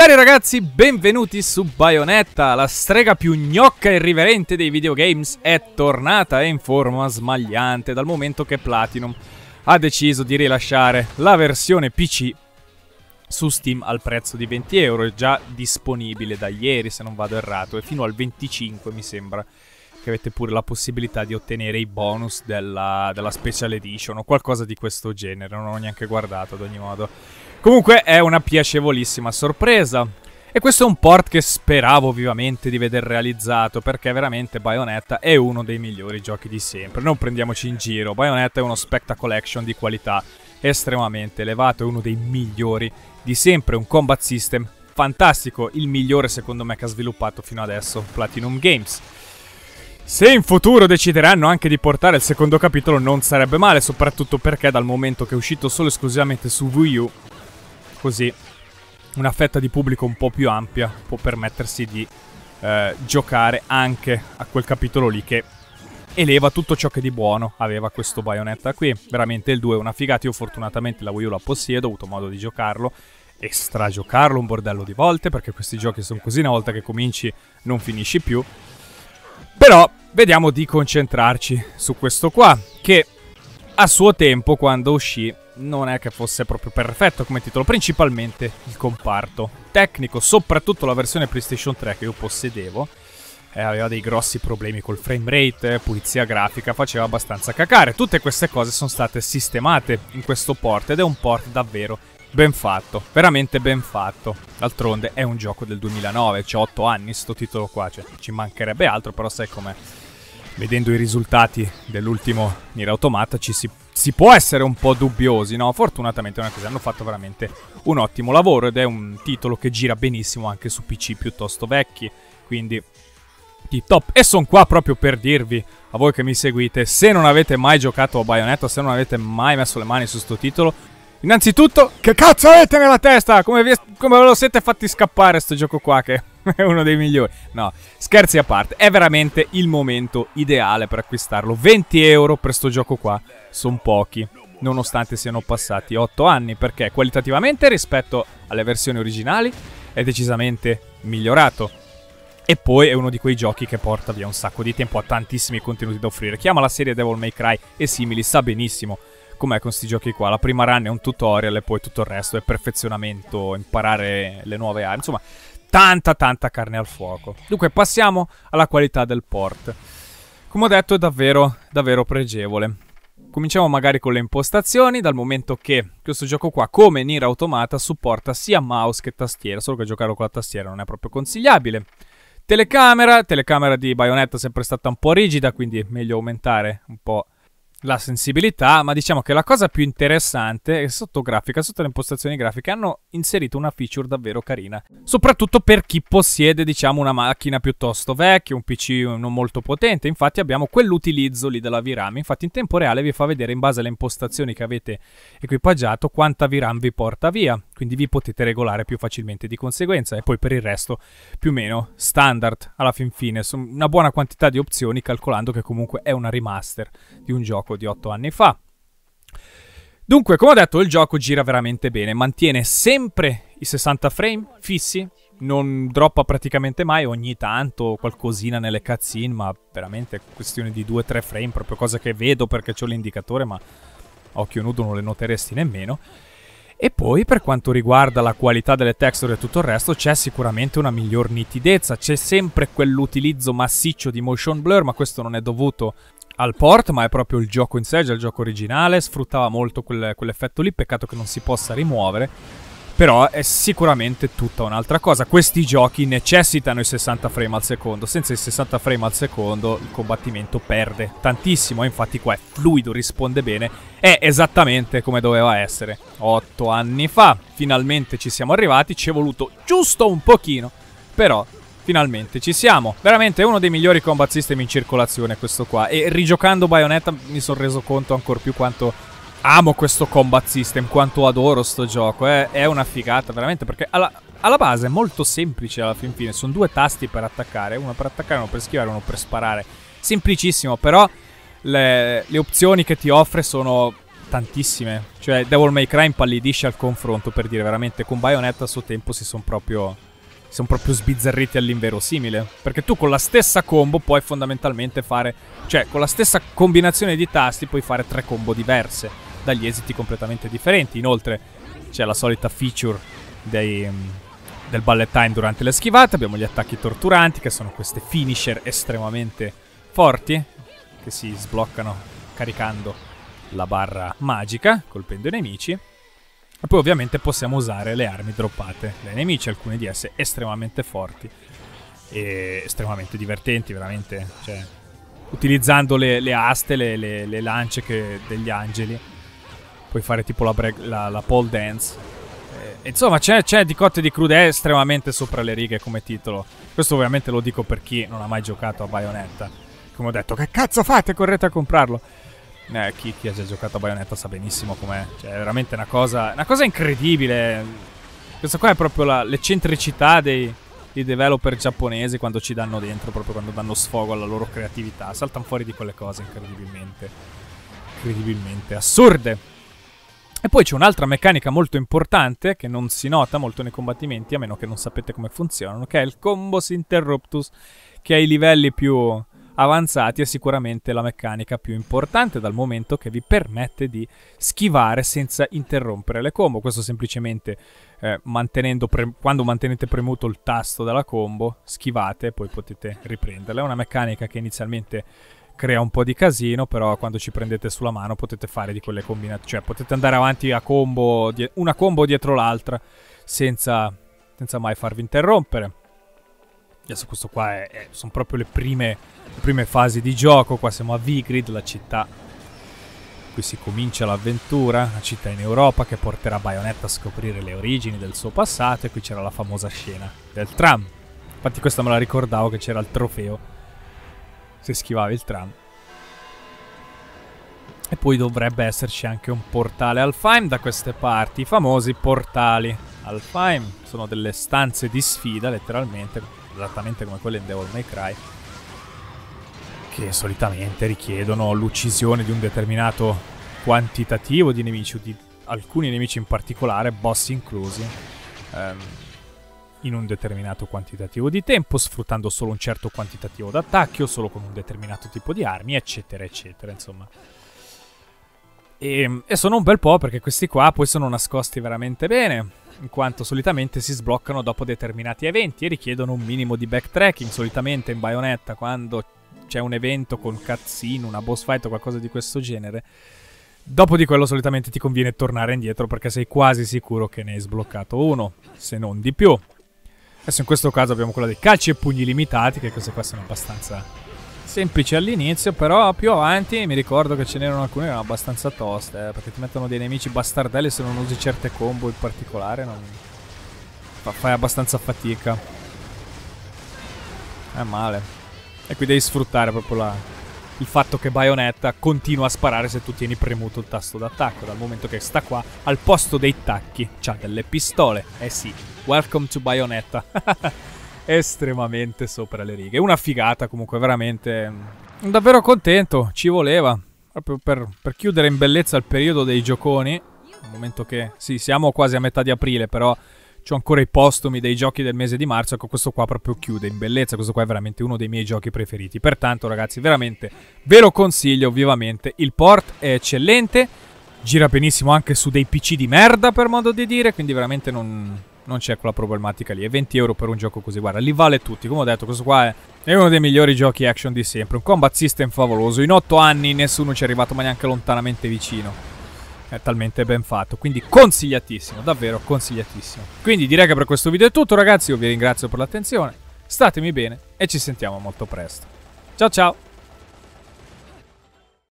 Cari ragazzi, benvenuti su Bayonetta, la strega più gnocca e irriverente dei videogames è tornata in forma smagliante dal momento che Platinum ha deciso di rilasciare la versione PC su Steam al prezzo di 20 euro, già disponibile da ieri se non vado errato e fino al 25 mi sembra che avete pure la possibilità di ottenere i bonus della, della special edition o qualcosa di questo genere. Non ho neanche guardato ad ogni modo. Comunque è una piacevolissima sorpresa. E questo è un port che speravo vivamente di veder realizzato, perché veramente Bayonetta è uno dei migliori giochi di sempre. Non prendiamoci in giro, Bayonetta è uno spectacle action di qualità estremamente elevato, è uno dei migliori di sempre, un combat system fantastico, il migliore secondo me che ha sviluppato fino adesso Platinum Games. Se in futuro decideranno anche di portare il secondo capitolo non sarebbe male, soprattutto perché dal momento che è uscito solo esclusivamente su Wii U, così una fetta di pubblico un po' più ampia può permettersi di eh, giocare anche a quel capitolo lì che eleva tutto ciò che di buono aveva questo Bayonetta qui. Veramente il 2 è una figata, io fortunatamente la Wii U la possiedo, ho avuto modo di giocarlo e stragiocarlo un bordello di volte perché questi giochi sono così, una volta che cominci non finisci più. Però vediamo di concentrarci su questo qua, che a suo tempo quando uscì non è che fosse proprio perfetto come titolo, principalmente il comparto tecnico, soprattutto la versione PlayStation 3 che io possedevo, eh, aveva dei grossi problemi col frame rate, pulizia grafica, faceva abbastanza cacare. Tutte queste cose sono state sistemate in questo port ed è un port davvero ben fatto, veramente ben fatto. D'altronde è un gioco del 2009, c'è 8 anni sto titolo qua, cioè, ci mancherebbe altro, però sai com'è vedendo i risultati dell'ultimo Nier Automata ci si, si, può essere un po' dubbiosi, no? Fortunatamente non è così, hanno fatto veramente un ottimo lavoro ed è un titolo che gira benissimo anche su PC piuttosto vecchi, quindi tip top. E sono qua proprio per dirvi, a voi che mi seguite, se non avete mai giocato a Bayonetta, se non avete mai messo le mani su questo titolo, Innanzitutto, che cazzo avete nella testa? Come, vi, come ve lo siete fatti scappare sto gioco qua che è uno dei migliori? No, scherzi a parte, è veramente il momento ideale per acquistarlo. 20 euro per sto gioco qua, sono pochi, nonostante siano passati 8 anni, perché qualitativamente rispetto alle versioni originali è decisamente migliorato. E poi è uno di quei giochi che porta via un sacco di tempo, ha tantissimi contenuti da offrire. Chiama la serie Devil May Cry e simili, sa benissimo com'è con questi giochi qua. La prima run è un tutorial e poi tutto il resto è perfezionamento, imparare le nuove armi. Insomma, tanta tanta carne al fuoco. Dunque, passiamo alla qualità del port. Come ho detto, è davvero, davvero pregevole. Cominciamo magari con le impostazioni, dal momento che questo gioco qua, come Nier Automata, supporta sia mouse che tastiera, solo che giocarlo con la tastiera non è proprio consigliabile. Telecamera, telecamera di Bayonetta è sempre stata un po' rigida, quindi meglio aumentare un po' la sensibilità, ma diciamo che la cosa più interessante è che sotto grafica, sotto le impostazioni grafiche hanno inserito una feature davvero carina, soprattutto per chi possiede diciamo una macchina piuttosto vecchia, un PC non molto potente, infatti abbiamo quell'utilizzo lì della VRAM, infatti in tempo reale vi fa vedere in base alle impostazioni che avete equipaggiato quanta VRAM vi porta via quindi vi potete regolare più facilmente di conseguenza e poi per il resto più o meno standard alla fin fine, sono una buona quantità di opzioni calcolando che comunque è una remaster di un gioco di 8 anni fa. Dunque, come ho detto, il gioco gira veramente bene, mantiene sempre i 60 frame fissi, non droppa praticamente mai, ogni tanto qualcosina nelle cutscene, ma veramente questione di 2-3 frame, proprio cosa che vedo perché ho l'indicatore, ma occhio nudo non le noteresti nemmeno. E poi per quanto riguarda la qualità delle texture e tutto il resto c'è sicuramente una miglior nitidezza, c'è sempre quell'utilizzo massiccio di motion blur, ma questo non è dovuto al port, ma è proprio il gioco in sé, già il gioco originale, sfruttava molto quell'effetto lì, peccato che non si possa rimuovere però è sicuramente tutta un'altra cosa. Questi giochi necessitano i 60 frame al secondo, senza i 60 frame al secondo il combattimento perde tantissimo, infatti qua è fluido, risponde bene, è esattamente come doveva essere. Otto anni fa, finalmente ci siamo arrivati, ci è voluto giusto un pochino, però finalmente ci siamo. Veramente è uno dei migliori combat system in circolazione questo qua, e rigiocando Bayonetta mi sono reso conto ancora più quanto amo questo combat system, quanto adoro sto gioco, eh. è una figata veramente perché alla, alla, base è molto semplice alla fin fine, sono due tasti per attaccare, uno per attaccare, uno per schivare, uno per sparare, semplicissimo, però le, le opzioni che ti offre sono tantissime, cioè Devil May Cry impallidisce al confronto per dire veramente con Bayonetta a suo tempo si sono proprio, son proprio sbizzarriti all'inverosimile, perché tu con la stessa combo puoi fondamentalmente fare, cioè con la stessa combinazione di tasti puoi fare tre combo diverse dagli esiti completamente differenti. Inoltre c'è la solita feature dei, mm, del ballet time durante le schivate, abbiamo gli attacchi torturanti che sono queste finisher estremamente forti che si sbloccano caricando la barra magica, colpendo i nemici. E poi ovviamente possiamo usare le armi droppate dai nemici, alcune di esse estremamente forti e estremamente divertenti, veramente. Cioè, utilizzando le, le aste, le, le, le lance che, degli angeli, puoi fare tipo la, break, la, la pole dance. Eh, insomma, c'è, c'è di cotte di crude, è estremamente sopra le righe come titolo. Questo ovviamente lo dico per chi non ha mai giocato a Bayonetta. Come ho detto, che cazzo fate? Correte a comprarlo. Eh, chi, chi, ha già giocato a Bayonetta sa benissimo com'è. Cioè, è veramente una cosa, una cosa incredibile. Questa qua è proprio la, l'eccentricità dei, dei, developer giapponesi quando ci danno dentro, proprio quando danno sfogo alla loro creatività. Saltano fuori di quelle cose incredibilmente. Incredibilmente assurde. E poi c'è un'altra meccanica molto importante che non si nota molto nei combattimenti, a meno che non sapete come funzionano, che è il combos interruptus, che ai livelli più avanzati è sicuramente la meccanica più importante dal momento che vi permette di schivare senza interrompere le combo. Questo semplicemente eh, pre- quando mantenete premuto il tasto della combo, schivate e poi potete riprenderla. È una meccanica che inizialmente crea un po' di casino, però quando ci prendete sulla mano potete fare di quelle combinazioni, cioè potete andare avanti a combo, die- una combo dietro l'altra senza, senza mai farvi interrompere. Adesso questo qua è, è, sono proprio le prime, le prime fasi di gioco, qua siamo a Vigrid, la città qui si comincia l'avventura, una città in Europa che porterà Bayonetta a scoprire le origini del suo passato e qui c'era la famosa scena del tram. Infatti questa me la ricordavo che c'era il trofeo se schivavi il tram. E poi dovrebbe esserci anche un portale Alfheim da queste parti, i famosi portali Alfheim. Sono delle stanze di sfida, letteralmente, esattamente come quelle in Devil May Cry, che solitamente richiedono l'uccisione di un determinato quantitativo di nemici, di alcuni nemici in particolare, boss inclusi. Um, in un determinato quantitativo di tempo, sfruttando solo un certo quantitativo d'attacchi o solo con un determinato tipo di armi, eccetera, eccetera, insomma. E, ehm, e, sono un bel po' perché questi qua poi sono nascosti veramente bene, in quanto solitamente si sbloccano dopo determinati eventi e richiedono un minimo di backtracking, solitamente in Bayonetta quando c'è un evento con cazzino, una boss fight o qualcosa di questo genere. Dopo di quello solitamente ti conviene tornare indietro perché sei quasi sicuro che ne hai sbloccato uno, se non di più. Adesso in questo caso abbiamo quella dei calci e pugni limitati, che queste qua sono abbastanza semplici all'inizio, però più avanti mi ricordo che ce n'erano alcune che erano abbastanza toste, eh, perché ti mettono dei nemici bastardelli se non usi certe combo in particolare, non... fai abbastanza fatica. È male. E qui devi sfruttare proprio la, il fatto che Bayonetta continua a sparare se tu tieni premuto il tasto d'attacco, dal momento che sta qua, al posto dei tacchi, c'ha delle pistole. Eh sì, welcome to Bayonetta. Estremamente sopra le righe. Una figata comunque, veramente... Mm, davvero contento, ci voleva. Proprio per, per chiudere in bellezza il periodo dei gioconi. Al momento che... Sì, siamo quasi a metà di aprile, però ho ancora i postumi dei giochi del mese di marzo, ecco questo qua proprio chiude in bellezza, questo qua è veramente uno dei miei giochi preferiti. Pertanto ragazzi, veramente ve lo consiglio vivamente, il port è eccellente, gira benissimo anche su dei PC di merda per modo di dire, quindi veramente non, non c'è quella problematica lì. E 20 euro per un gioco così, guarda, li vale tutti. Come ho detto, questo qua è, è uno dei migliori giochi action di sempre. Un combat system favoloso. In otto anni nessuno ci è arrivato ma neanche lontanamente vicino è talmente ben fatto, quindi consigliatissimo, davvero consigliatissimo. Quindi direi che per questo video è tutto ragazzi, io vi ringrazio per l'attenzione, statemi bene e ci sentiamo molto presto. Ciao ciao!